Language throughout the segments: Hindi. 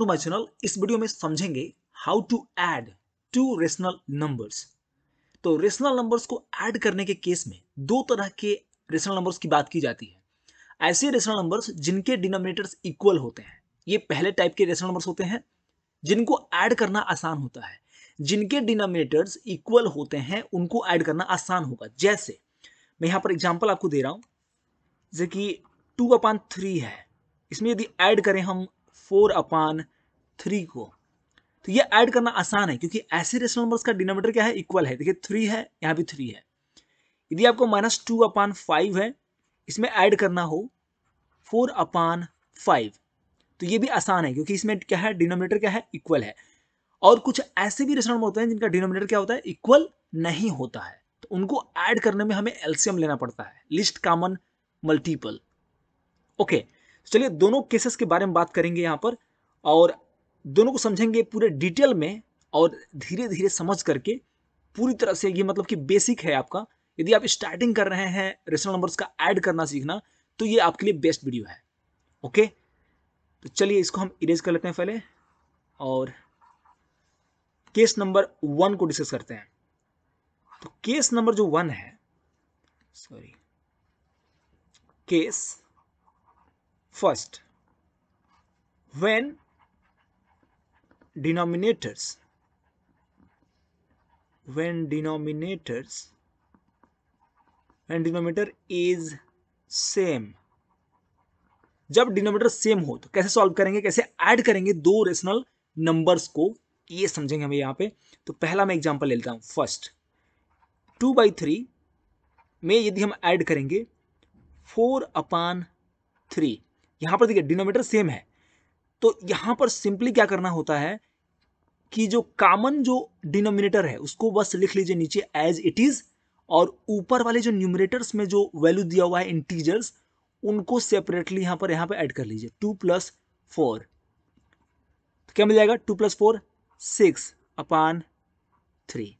टू माय चैनल इस वीडियो में समझेंगे how to add two rational numbers तो रेशनल नंबर्स को ऐड करने के केस में दो तरह के रेशनल नंबर्स की बात की जाती है ऐसे रेशनल नंबर्स जिनके डिनोमिनेटर्स इक्वल होते हैं ये पहले टाइप के रेशनल नंबर्स होते हैं जिनको ऐड करना आसान होता है जिनके डिनोमिनेटर्स इक्वल होते हैं उनको ऐड करना आसान होगा जैसे मैं यहाँ पर एग्जाम्पल आपको दे रहा हूँ जैसे कि टू अपान थ्री है इसमें यदि ऐड करें हम फोर अपान थ्री को तो ये ऐड करना आसान है क्योंकि ऐसे रेशनल नंबर्स का डिनोमीटर क्या है इक्वल है देखिए थ्री है यहाँ भी थ्री है यदि आपको माइनस टू अपान फाइव है इसमें ऐड करना हो फोर अपान फाइव तो ये भी आसान है क्योंकि इसमें क्या है डिनोमीटर क्या है इक्वल है और कुछ ऐसे भी रेशनल नंबर होते हैं जिनका डिनोमीटर क्या होता है इक्वल नहीं होता है तो उनको ऐड करने में हमें एल्सियम लेना पड़ता है लिस्ट कॉमन मल्टीपल ओके चलिए दोनों केसेस के बारे में बात करेंगे यहां पर और दोनों को समझेंगे पूरे डिटेल में और धीरे धीरे समझ करके पूरी तरह से ये मतलब कि बेसिक है आपका यदि आप स्टार्टिंग कर रहे हैं रेशनल नंबर्स का ऐड करना सीखना तो ये आपके लिए बेस्ट वीडियो है ओके तो चलिए इसको हम इरेज कर लेते हैं पहले और केस नंबर वन को डिस्कस करते हैं तो केस नंबर जो वन है sorry case first when denominators when denominators when denominator is same जब डिनोमीटर सेम हो तो कैसे सॉल्व करेंगे कैसे ऐड करेंगे दो रेशनल नंबर्स को ये समझेंगे हमें यहां पे तो पहला मैं एग्जांपल ले लेता हूं फर्स्ट टू बाई थ्री में यदि हम ऐड करेंगे फोर अपान थ्री यहां पर देखिए डिनोमीटर सेम है तो यहां पर सिंपली क्या करना होता है कि जो कॉमन जो डिनोमिनेटर है उसको बस लिख लीजिए नीचे एज इट इज और ऊपर वाले जो न्यूमिनेटर्स में जो वैल्यू दिया हुआ है इंटीजर्स उनको सेपरेटली यहां पर यहां पर ऐड कर लीजिए टू प्लस फोर तो क्या मिल जाएगा two plus four six upon three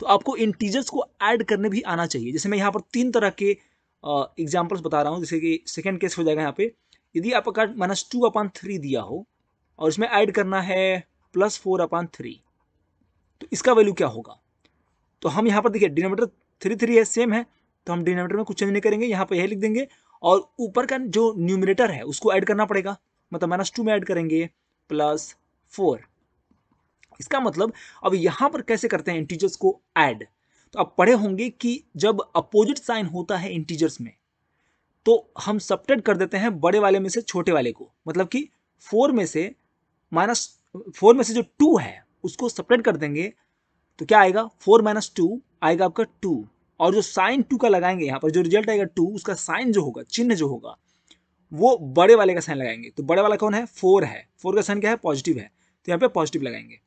तो आपको इंटीजर्स को ऐड करने भी आना चाहिए जैसे मैं यहां पर तीन तरह के एग्जाम्पल्स बता रहा हूँ जैसे कि सेकेंड केस हो जाएगा यहाँ पे यदि आपका माइनस टू अपान थ्री दिया हो और इसमें ऐड करना है प्लस फोर अपान थ्री तो इसका वैल्यू क्या होगा तो हम यहाँ पर देखिए डिनोमीटर थ्री थ्री है सेम है तो हम डिनोमीटर में कुछ चेंज नहीं करेंगे यहाँ पर यही लिख देंगे और ऊपर का जो न्यूमिनेटर है उसको ऐड करना पड़ेगा मतलब माइनस टू में ऐड करेंगे प्लस फोर इसका मतलब अब यहाँ पर कैसे करते हैं इंटीजर्स को ऐड तो आप पढ़े होंगे कि जब अपोजिट साइन होता है इंटीजर्स में तो हम सप्टेड कर देते हैं बड़े वाले में से छोटे वाले को मतलब कि फोर में से माइनस फोर में से जो टू है उसको सपरेट कर देंगे तो क्या आएगा फोर माइनस टू आएगा आपका टू और जो साइन टू का लगाएंगे यहाँ पर जो रिजल्ट आएगा टू उसका साइन जो होगा चिन्ह जो होगा वो बड़े वाले का साइन लगाएंगे तो बड़े वाला कौन है फोर है फोर का साइन क्या है पॉजिटिव है तो यहाँ पे पॉजिटिव लगाएंगे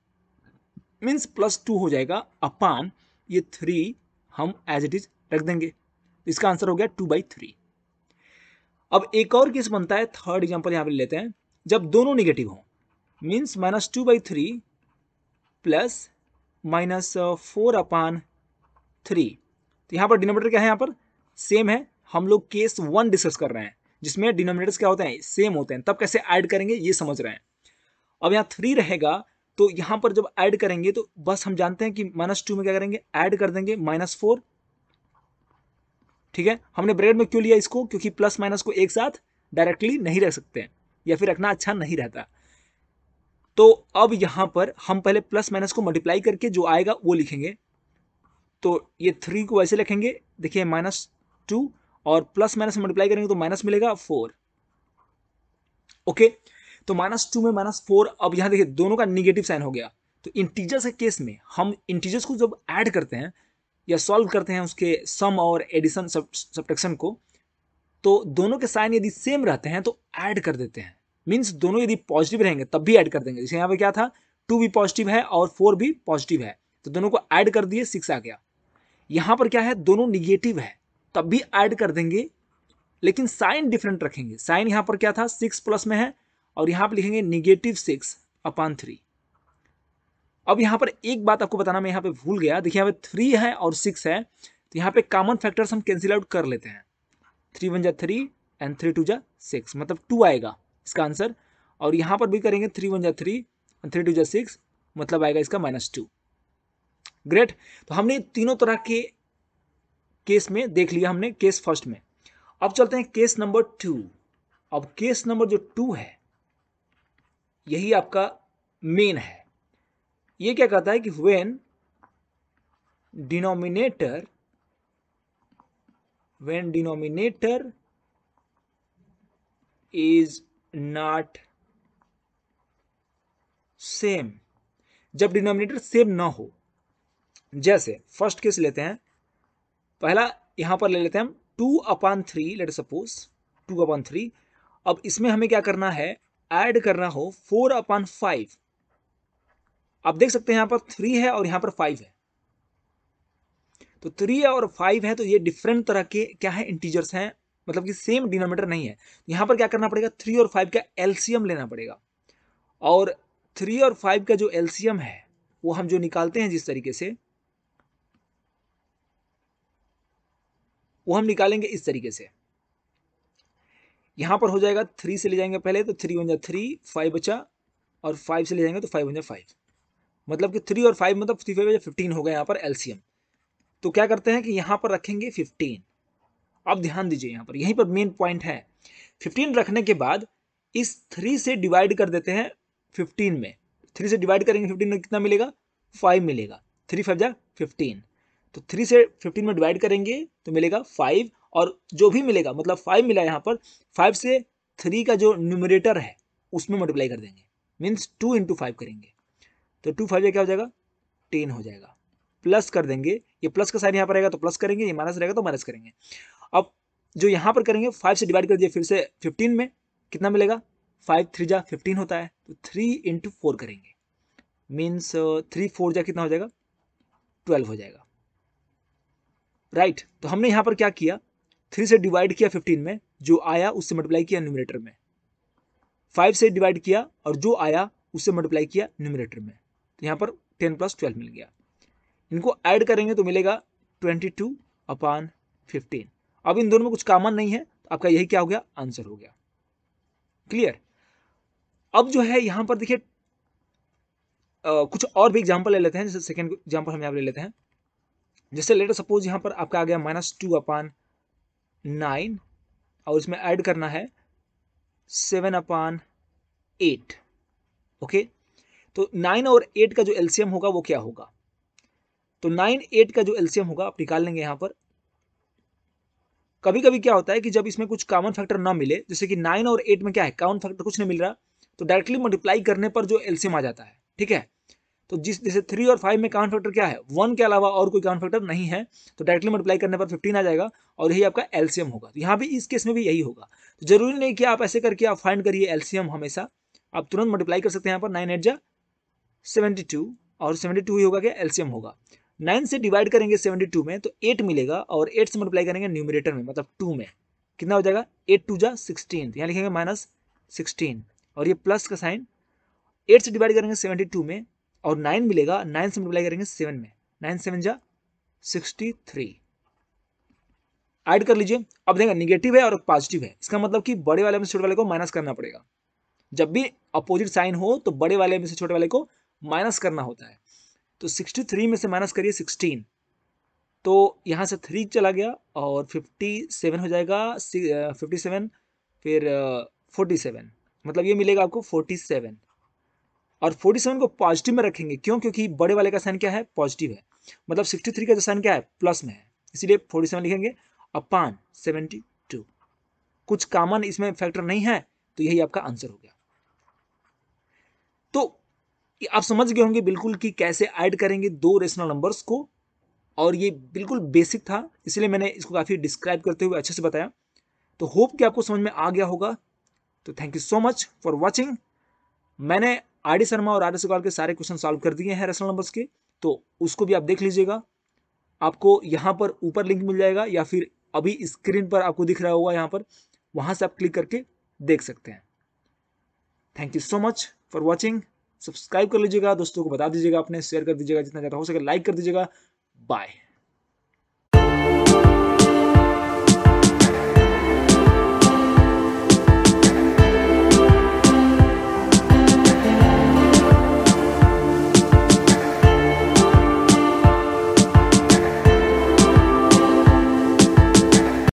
मीन्स प्लस टू हो जाएगा अपान ये थ्री हम एज इट इज रख देंगे तो इसका आंसर हो गया टू बाई थ्री अब एक और केस बनता है थर्ड एग्जाम्पल यहाँ पर लेते हैं जब दोनों निगेटिव हों means minus 2 by 3 plus minus four upon three तो यहाँ पर डिनोमिनेटर क्या है यहाँ पर सेम है हम लोग केस वन डिस्कस कर रहे हैं जिसमें डिनोमिनेटर्स क्या होते हैं सेम होते हैं तब कैसे ऐड करेंगे ये समझ रहे हैं अब यहाँ थ्री रहेगा तो यहाँ पर जब ऐड करेंगे तो बस हम जानते हैं कि माइनस टू में क्या करेंगे ऐड कर देंगे माइनस फोर ठीक है हमने ब्रेड में क्यों लिया इसको क्योंकि प्लस माइनस को एक साथ डायरेक्टली नहीं रख सकते या फिर रखना अच्छा नहीं रहता तो अब यहाँ पर हम पहले प्लस माइनस को मल्टीप्लाई करके जो आएगा वो लिखेंगे तो ये थ्री को ऐसे लिखेंगे देखिए माइनस टू और प्लस माइनस मल्टीप्लाई करेंगे तो माइनस मिलेगा फोर ओके तो माइनस टू में माइनस फोर अब यहाँ देखिए दोनों का निगेटिव साइन हो गया तो इंटीजर्स के केस में हम इंटीजर्स को जब ऐड करते हैं या सॉल्व करते हैं उसके सम और एडिशन सब्ट्रैक्शन को तो दोनों के साइन यदि सेम रहते हैं तो ऐड कर देते हैं मीन्स दोनों यदि पॉजिटिव रहेंगे तब भी ऐड कर देंगे जैसे यहाँ पे क्या था टू भी पॉजिटिव है और फोर भी पॉजिटिव है तो दोनों को ऐड कर दिए सिक्स आ गया यहाँ पर क्या है दोनों निगेटिव है तब भी ऐड कर देंगे लेकिन साइन डिफरेंट रखेंगे साइन यहाँ पर क्या था सिक्स प्लस में है और यहाँ पर लिखेंगे निगेटिव सिक्स अपान थ्री अब यहाँ पर एक बात आपको बताना मैं यहाँ पे भूल गया देखिए यहाँ पे थ्री है और सिक्स है तो यहाँ पे कॉमन फैक्टर्स हम कैंसिल आउट कर लेते हैं थ्री वन जा थ्री एंड थ्री टू जा सिक्स मतलब टू आएगा इसका आंसर और यहाँ पर भी करेंगे थ्री वन जा थ्री थ्री टू जा सिक्स मतलब आएगा इसका माइनस टू ग्रेट तो हमने तीनों तरह के केस में देख लिया हमने केस फर्स्ट में अब चलते हैं केस नंबर टू अब केस नंबर जो टू है यही आपका मेन है ये क्या कहता है कि when denominator when denominator is not same जब डिनोमिनेटर सेम ना हो जैसे फर्स्ट केस लेते हैं पहला यहां पर ले लेते हैं हम two upon three let suppose two upon three अब इसमें हमें क्या करना है ऐड करना हो फोर अपॉन फाइव आप देख सकते हैं यहां पर थ्री है और यहां पर फाइव है तो थ्री और फाइव है तो ये डिफरेंट तरह के क्या है इंटीजर्स हैं मतलब कि सेम डिनोमीटर नहीं है यहाँ पर क्या करना पड़ेगा थ्री और फाइव का एल्सियम लेना पड़ेगा और थ्री और फाइव का जो एल्सियम है वो हम जो निकालते हैं जिस तरीके से वो हम निकालेंगे इस तरीके से यहाँ पर हो जाएगा थ्री से ले जाएंगे पहले तो थ्री वन जा थ्री फाइव बचा और फाइव से ले जाएंगे तो फाइव वन जा फाइव मतलब कि थ्री और फाइव मतलब थ्री फाइव फिफ्टीन हो गया यहाँ पर एल्सियम तो क्या करते हैं कि यहाँ पर रखेंगे फिफ्टीन आप ध्यान दीजिए यहाँ पर यहीं पर मेन पॉइंट है फिफ्टीन रखने के बाद इस थ्री से डिवाइड कर देते हैं फिफ्टीन में थ्री से डिवाइड करेंगे फिफ्टीन में कितना मिलेगा फाइव मिलेगा थ्री फाइव जा फिफ्टीन तो थ्री से फिफ्टीन में डिवाइड करेंगे तो मिलेगा फाइव और जो भी मिलेगा मतलब फाइव मिला यहाँ पर फाइव से थ्री का जो न्यूमरेटर है उसमें मल्टीप्लाई कर देंगे मीन्स टू इंटू फाइव करेंगे तो टू फाइव क्या हो जाएगा टेन हो जाएगा प्लस कर देंगे ये प्लस का साइन यहाँ पर तो रहेगा तो प्लस करेंगे ये माइनस रहेगा तो माइनस करेंगे अब जो यहाँ पर करेंगे फाइव से डिवाइड कर दिए फिर से फिफ्टीन में कितना मिलेगा फाइव थ्री जा फिफ्टीन होता है तो थ्री इंटू फोर करेंगे मीन्स थ्री फोर जा कितना हो जाएगा ट्वेल्व हो जाएगा राइट right. तो हमने यहाँ पर क्या किया थ्री से डिवाइड किया फिफ्टीन में जो आया उससे मल्टीप्लाई किया न्यूमिनेटर में फाइव से डिवाइड किया और जो आया उससे मल्टीप्लाई किया न्यूमिनेटर में तो यहाँ पर टेन प्लस ट्वेल्व मिल गया इनको ऐड करेंगे तो मिलेगा ट्वेंटी टू अपान फिफ्टीन अब इन दोनों में कुछ कॉमन नहीं है तो आपका यही क्या हो गया आंसर हो गया क्लियर अब जो है यहां पर देखिए कुछ और भी एग्जाम्पल ले लेते हैं जैसे सेकेंड एग्जाम्पल हम यहाँ ले लेते हैं जैसे लेटर सपोज यहां पर आपका आ गया माइनस टू अपान नाइन और इसमें ऐड करना है सेवन अपान एट ओके तो नाइन और एट का जो एल्सियम होगा वो क्या होगा तो नाइन एट का जो एल्सियम होगा आप निकाल लेंगे यहां पर कभी कभी क्या होता है कि जब इसमें कुछ कॉमन फैक्टर ना मिले जैसे कि नाइन और एट में क्या है कॉमन फैक्टर कुछ नहीं मिल रहा तो डायरेक्टली मल्टीप्लाई करने पर जो एल्सियम आ जाता है ठीक है तो जिस जैसे थ्री और फाइव में कॉमन फैक्टर क्या है वन के अलावा और कोई कॉमन फैक्टर नहीं है तो डायरेक्टली मल्टीप्लाई करने पर फिफ्टीन आ जाएगा और यही आपका एल्सियम होगा तो यहाँ भी इस केस में भी यही होगा तो जरूरी नहीं कि आप ऐसे करके आप फाइंड करिए एल्सियम हमेशा आप तुरंत मल्टीप्लाई कर सकते हैं यहाँ पर नाइन एट जा सेवेंटी टू और सेवेंटी टू ही होगा क्या एल्सियम होगा नाइन से डिवाइड करेंगे सेवेंटी टू में तो एट मिलेगा और एट से मल्टीप्लाई करेंगे न्यूमिनेटर में मतलब टू में कितना हो जाएगा एट टू जा सिक्सटीन यहाँ लिखेंगे माइनस सिक्सटीन और ये प्लस का साइन एट से डिवाइड करेंगे सेवेंटी टू में और नाइन मिलेगा नाइन से मल्टीप्लाई करेंगे सेवन में नाइन सेवन जा सिक्सटी थ्री ऐड कर लीजिए अब देखेंगे निगेटिव है और पॉजिटिव है इसका मतलब कि बड़े वाले में छोटे वाले को माइनस करना पड़ेगा जब भी अपोजिट साइन हो तो बड़े वाले में से छोटे वाले को माइनस करना होता है तो 63 में से माइनस करिए 16 तो यहाँ से थ्री चला गया और 57 हो जाएगा 57 फिर 47 मतलब ये मिलेगा आपको 47 और 47 को पॉजिटिव में रखेंगे क्यों क्योंकि बड़े वाले का साइन क्या है पॉजिटिव है मतलब 63 का जो साइन क्या है प्लस में है इसीलिए 47 लिखेंगे अपान 72 कुछ कामन इसमें फैक्टर नहीं है तो यही आपका आंसर हो गया आप समझ गए होंगे बिल्कुल कि कैसे ऐड करेंगे दो रेशनल नंबर्स को और ये बिल्कुल बेसिक था इसलिए मैंने इसको काफ़ी डिस्क्राइब करते हुए अच्छे से बताया तो होप कि आपको समझ में आ गया होगा तो thank you so much for watching मैंने आर डी शर्मा और आर एस के सारे क्वेश्चन सॉल्व कर दिए हैं रेशनल नंबर्स के तो उसको भी आप देख लीजिएगा आपको यहाँ पर ऊपर लिंक मिल जाएगा या फिर अभी स्क्रीन पर आपको दिख रहा होगा यहाँ पर वहाँ से आप क्लिक करके देख सकते हैं thank you so much for watching subscribe कर लीजिएगा दोस्तों को बता दीजिएगा अपने शेयर कर दीजिएगा जितना ज़्यादा हो सके लाइक कर दीजिएगा बाय